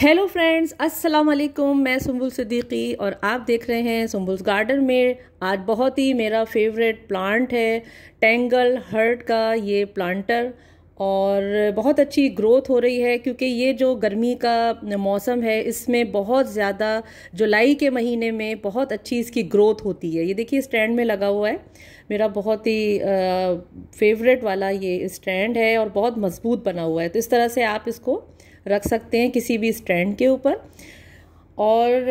hello friends अस्सलाम वालेकुम मैं सुम्बुल सिद्दीकी और आप देख रहे हैं सुम्बुल्स गार्डन में आज बहुत ही मेरा फेवरेट प्लांट है टेंगल हर्ट का ये प्लांटर और बहुत अच्छी ग्रोथ हो रही है क्योंकि ये जो गर्मी का मौसम है इसमें बहुत ज़्यादा जुलाई के महीने में बहुत अच्छी इसकी ग्रोथ होती है ये देखिए स्टैंड में लगा हुआ है मेरा बहुत ही फेवरेट वाला ये स्टैंड है और बहुत मज़बूत बना हुआ है तो इस तरह से आप इसको रख सकते हैं किसी भी स्टैंड के ऊपर और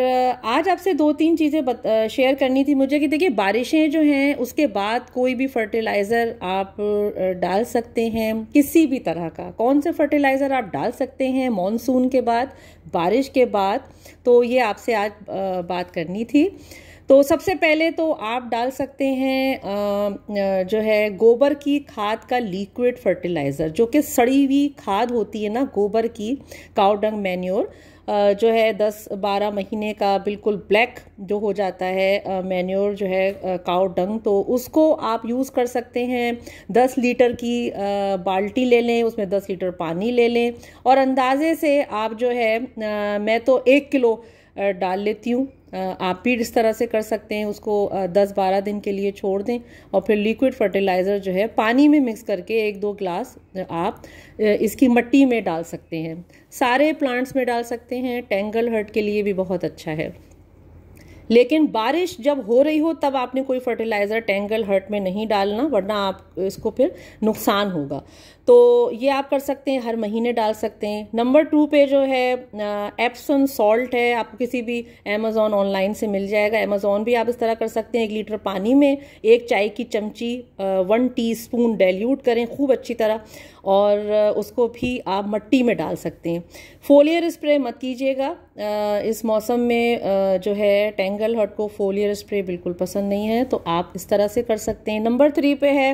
आज आपसे दो तीन चीज़ें शेयर करनी थी मुझे कि देखिए बारिशें जो हैं उसके बाद कोई भी फर्टिलाइज़र आप डाल सकते हैं किसी भी तरह का कौन से फर्टिलाइज़र आप डाल सकते हैं मॉनसून के बाद बारिश के बाद तो ये आपसे आज बात करनी थी तो सबसे पहले तो आप डाल सकते हैं जो है गोबर की खाद का लिक्विड फर्टिलाइज़र जो कि सड़ी हुई खाद होती है ना गोबर की काउडंग मैन्योर जो है दस बारह महीने का बिल्कुल ब्लैक जो हो जाता है मैन्योर जो है काउ डंग तो उसको आप यूज़ कर सकते हैं दस लीटर की बाल्टी ले लें उसमें दस लीटर पानी ले लें और अंदाज़े से आप जो है मैं तो एक किलो डाल लेती हूँ आप भी इस तरह से कर सकते हैं उसको 10-12 दिन के लिए छोड़ दें और फिर लिक्विड फर्टिलाइज़र जो है पानी में मिक्स करके एक दो ग्लास आप इसकी मट्टी में डाल सकते हैं सारे प्लांट्स में डाल सकते हैं टेंगल हर्ट के लिए भी बहुत अच्छा है लेकिन बारिश जब हो रही हो तब आपने कोई फर्टिलाइज़र टेंगल हर्ट में नहीं डालना वरना आप इसको फिर नुकसान होगा तो ये आप कर सकते हैं हर महीने डाल सकते हैं नंबर टू पे जो है एप्सन सॉल्ट है आपको किसी भी अमेज़ोन ऑनलाइन से मिल जाएगा अमेज़ोन भी आप इस तरह कर सकते हैं एक लीटर पानी में एक चाय की चमची वन स्पून डेल्यूट करें खूब अच्छी तरह और उसको भी आप मट्टी में डाल सकते हैं फोलियर स्प्रे मत कीजिएगा इस मौसम में जो है टेंग एंगल हट को फोलियर स्प्रे बिल्कुल पसंद नहीं है तो आप इस तरह से कर सकते हैं नंबर थ्री पे है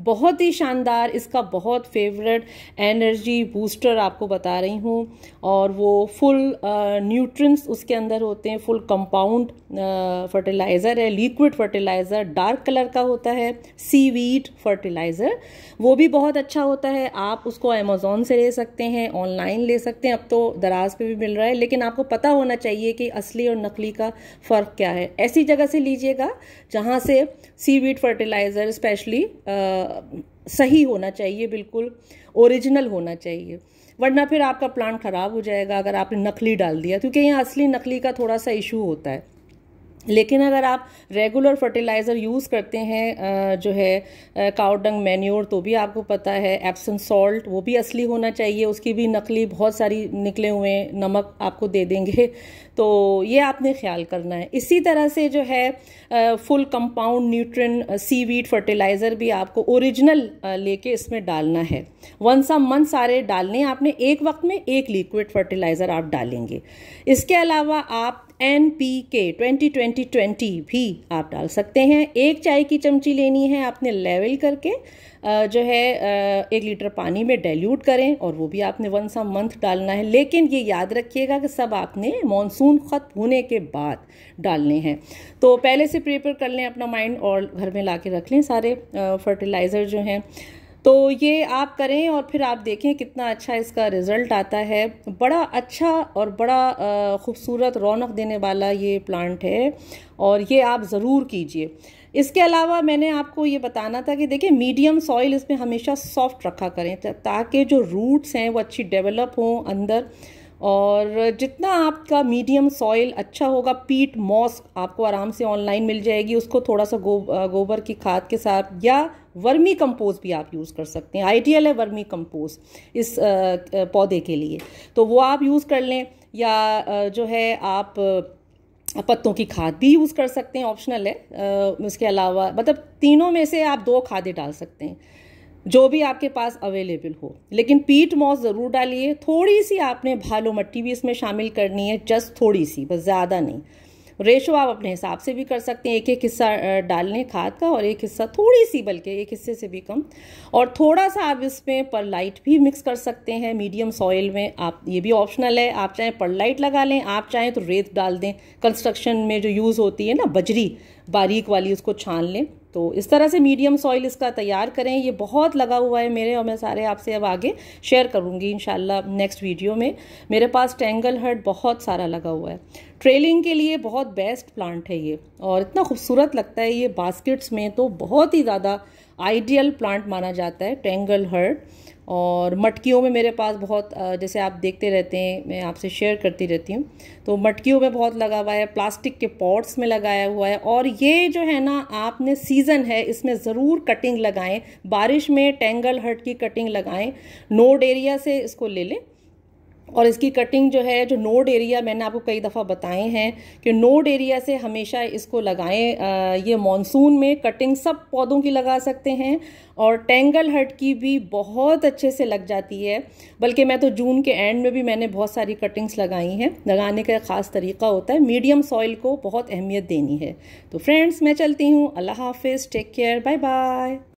बहुत ही शानदार इसका बहुत फेवरेट एनर्जी बूस्टर आपको बता रही हूँ और वो फुल न्यूट्रंस उसके अंदर होते हैं फुल कंपाउंड फर्टिलाइज़र है लिक्विड फर्टिलाइज़र डार्क कलर का होता है सी वीट फर्टिलाइज़र वो भी बहुत अच्छा होता है आप उसको अमेज़ोन से ले सकते हैं ऑनलाइन ले सकते हैं अब तो दराज पे भी मिल रहा है लेकिन आपको पता होना चाहिए कि असली और नकली का फ़र्क क्या है ऐसी जगह से लीजिएगा जहाँ से सी वीट फर्टिलाइज़र स्पेशली सही होना चाहिए बिल्कुल ओरिजिनल होना चाहिए वरना फिर आपका प्लांट ख़राब हो जाएगा अगर आपने नकली डाल दिया क्योंकि यहाँ असली नकली का थोड़ा सा इशू होता है लेकिन अगर आप रेगुलर फर्टिलाइज़र यूज़ करते हैं जो है काउडंग मैन्योर तो भी आपको पता है एप्सन सॉल्ट वो भी असली होना चाहिए उसकी भी नकली बहुत सारी निकले हुए नमक आपको दे देंगे तो ये आपने ख्याल करना है इसी तरह से जो है फुल कंपाउंड न्यूट्रन सी फर्टिलाइज़र भी आपको ओरिजिनल लेके इसमें डालना है वन सा मन सारे डालने आपने एक वक्त में एक लिक्विड फर्टिलाइज़र आप डालेंगे इसके अलावा आप N P K twenty twenty twenty भी आप डाल सकते हैं एक चाय की चमची लेनी है आपने लेवल करके जो है एक लीटर पानी में डाइल्यूट करें और वो भी आपने वन सा मंथ डालना है लेकिन ये याद रखिएगा कि सब आपने मॉनसून ख़त्म होने के बाद डालने हैं तो पहले से प्रिपेयर कर लें अपना माइंड और घर में ला रख लें सारे फर्टिलाइज़र जो हैं तो ये आप करें और फिर आप देखें कितना अच्छा इसका रिज़ल्ट आता है बड़ा अच्छा और बड़ा ख़ूबसूरत रौनक देने वाला ये प्लांट है और ये आप ज़रूर कीजिए इसके अलावा मैंने आपको ये बताना था कि देखिए मीडियम सॉइल इसमें हमेशा सॉफ्ट रखा करें ताकि जो रूट्स हैं वो अच्छी डेवलप हों अंदर और जितना आपका मीडियम सॉइल अच्छा होगा पीट मॉस आपको आराम से ऑनलाइन मिल जाएगी उसको थोड़ा सा गो गोबर की खाद के साथ या वर्मी कंपोस्ट भी आप यूज़ कर सकते हैं आइडियल है वर्मी कंपोस्ट इस पौधे के लिए तो वो आप यूज़ कर लें या जो है आप पत्तों की खाद भी यूज़ कर सकते हैं ऑप्शनल है उसके अलावा मतलब तीनों में से आप दो खादें डाल सकते हैं जो भी आपके पास अवेलेबल हो लेकिन पीट मॉस ज़रूर डालिए थोड़ी सी आपने भालो मट्टी भी इसमें शामिल करनी है जस्ट थोड़ी सी बस ज़्यादा नहीं रेशो आप अपने हिसाब से भी कर सकते हैं एक एक हिस्सा डालने खाद का और एक हिस्सा थोड़ी सी बल्कि एक हिस्से से भी कम और थोड़ा सा आप इसमें पर लाइट भी मिक्स कर सकते हैं मीडियम सॉइल में आप ये भी ऑप्शनल है आप चाहें पर लाइट लगा लें आप चाहें तो रेत डाल दें कंस्ट्रक्शन में जो यूज़ होती है ना बजरी बारीक वाली उसको छान लें तो इस तरह से मीडियम सॉइल इसका तैयार करें ये बहुत लगा हुआ है मेरे और मैं सारे आपसे अब आगे शेयर करूँगी इन नेक्स्ट वीडियो में मेरे पास टेंगल हर्ट बहुत सारा लगा हुआ है ट्रेलिंग के लिए बहुत बेस्ट प्लांट है ये और इतना खूबसूरत लगता है ये बास्केट्स में तो बहुत ही ज़्यादा आइडियल प्लांट माना जाता है टेंगल हर्ट और मटकियों में मेरे पास बहुत जैसे आप देखते रहते हैं मैं आपसे शेयर करती रहती हूँ तो मटकियों में बहुत लगा हुआ है प्लास्टिक के पॉट्स में लगाया हुआ है और ये जो है ना आपने सीज़न है इसमें ज़रूर कटिंग लगाएं बारिश में टेंगल हट की कटिंग लगाएं नोड एरिया से इसको ले लें और इसकी कटिंग जो है जो नोड एरिया मैंने आपको कई दफ़ा बताए हैं कि नोड एरिया से हमेशा इसको लगाएं ये मॉनसून में कटिंग सब पौधों की लगा सकते हैं और टेंगल हट की भी बहुत अच्छे से लग जाती है बल्कि मैं तो जून के एंड में भी मैंने बहुत सारी कटिंग्स लगाई हैं लगाने का ख़ास तरीका होता है मीडियम सॉइल को बहुत अहमियत देनी है तो फ्रेंड्स मैं चलती हूँ अल्लाह हाफिज़ टेक केयर बाय बाय